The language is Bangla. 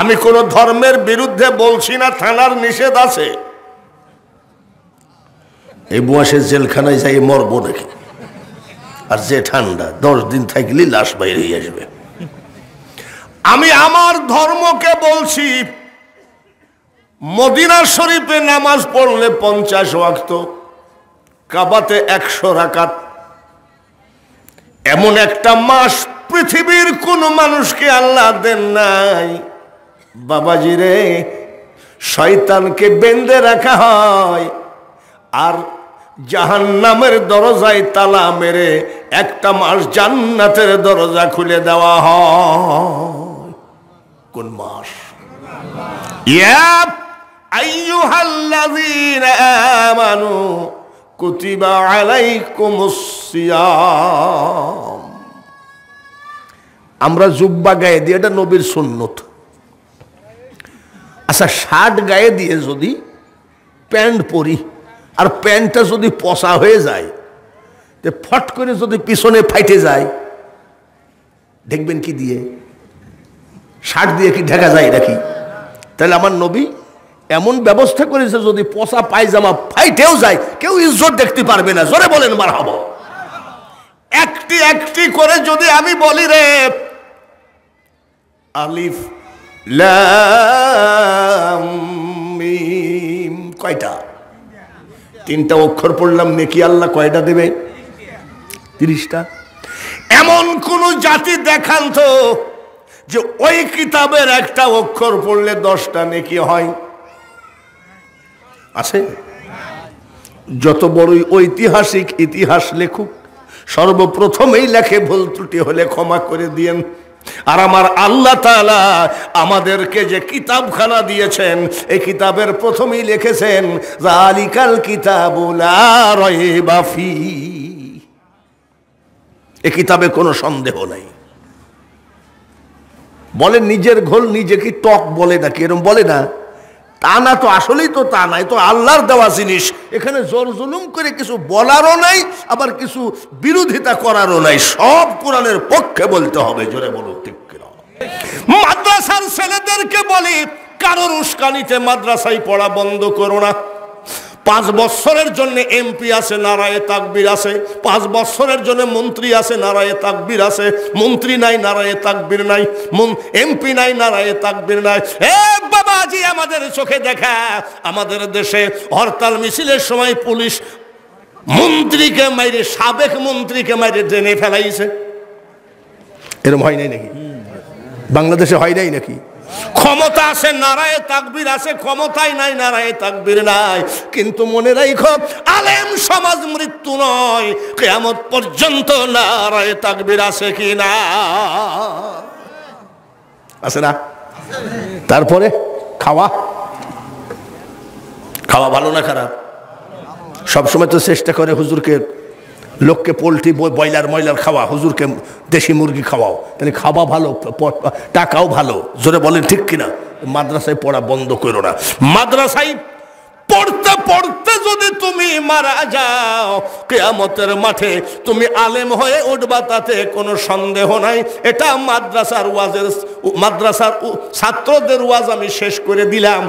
আমি কোনো ধর্মের বিরুদ্ধে বলছি না থানার নিষেধ আছে এই বুয়াসের জেলখানায় যাই মরব নাকি আর যে ঠান্ডা দশ দিন থাকলে লাশ বাইরে আসবে আমি আমার ধর্মকে বলছি মদিনা শরীফে নামাজ পড়লে পঞ্চাশ ওয়াক্ত কাবাতে একশো রাকাত এমন একটা মাস পৃথিবীর কোনো মানুষকে আল্লাহ দেন নাই বাবাজি রে শয়তানকে বেঁধে রাখা হয় আর জাহান নামের দরজায় তালা মেরে একটা মাস জান্নাতের দরজা খুলে দেওয়া হয় কোন মাস আমরা জুব্বা গায়ে দিই এটা নবীর সুন্নত আচ্ছা শার্ট গায়ে দিয়ে যদি প্যান্ট পরি আর প্যান্টটা যদি পচা হয়ে যায় ফট করে যদি পিছনে ফাইটে যায় দেখবেন কি দিয়ে শার্ট দিয়ে কি ঢেকা যায় নাকি তাহলে আমার নবী এমন ব্যবস্থা করেছে যদি পচা পায়জামা ফাইটেও যায় কেউ ইজ্জত দেখতে পারবে না জোরে বলেন মার হব একটি একটি করে যদি আমি বলি রে আলিফ লামিম কয়টা তিনটা অক্ষর পড়লাম নেকি আল্লাহ কয়টা দেবে তিরিশটা এমন কোন জাতি দেখান তো যে ওই কিতাবের একটা অক্ষর পড়লে দশটা নেকি হয় আছে যত বড়ই ঐতিহাসিক ইতিহাস লেখুক সর্বপ্রথমেই লেখে ভুল ত্রুটি হলে ক্ষমা করে দিয়েন আর আমার আল্লাহ তালা আমাদেরকে যে কিতাবখানা দিয়েছেন এই কিতাবের প্রথমেই লিখেছেন আলিকাল কিতাবুলা এ কিতাবে কোনো সন্দেহ নাই বলে নিজের ঘোল নিজেকে টক বলে নাকি এরম বলে না তা না তো আসলেই তো তা নাই তো আল্লাহর দেওয়া জিনিস এখানে জোর জুলুম করে কিছু বলারও নাই আবার কিছু বিরোধিতা করারও নাই সব কোরআনের পক্ষে বলতে হবে জোরে বলো মাদ্রাসার ছেলেদেরকে বলি কারোর উস্কানিতে মাদ্রাসায় পড়া বন্ধ করো না পাঁচ বছরের জন্য এমপি আছে নারায়ে তাকবির আছে পাঁচ বছরের জন্য মন্ত্রী আছে নারায়ে তাকবির আছে মন্ত্রী নাই নারায়ে তাকবির নাই এমপি নাই নারায়ে তাকবির নাই এ আজই আমাদের চোখে দেখা আমাদের দেশে হরতাল মিছিলের সময় পুলিশ মন্ত্রীকে মাইরে সাবেক মন্ত্রীকে মাইরে ট্রেনে ফেলাইছে এরম হয় নাই নাকি বাংলাদেশে হয় নাই নাকি ক্ষমতা আছে নারায় তাকবির আছে ক্ষমতাই নাই নারায় তাকবির নাই কিন্তু মনে রাখো আলেম সমাজ মৃত্যু নয় কেমন পর্যন্ত নারায় তাকবির আছে কি না আছে না তারপরে খাওয়া খাওয়া ভালো না খারাপ সবসময় তো চেষ্টা করে হুজুরকে লোককে পোলট্রি ব্রয়লার ময়লার খাওয়া হুজুরকে দেশি মুরগি খাওয়াও তাহলে খাওয়া ভালো টাকাও ভালো জোরে বলেন ঠিক কিনা মাদ্রাসায় পড়া বন্ধ করো না মাদ্রাসায় পড়তে পড়তে যদি তুমি মারা যাও কেয়ামতের মাঠে তুমি আলেম হয়ে উঠবা তাতে কোনো সন্দেহ নাই এটা মাদ্রাসার ওয়াজের মাদ্রাসার ছাত্রদের ওয়াজ আমি শেষ করে দিলাম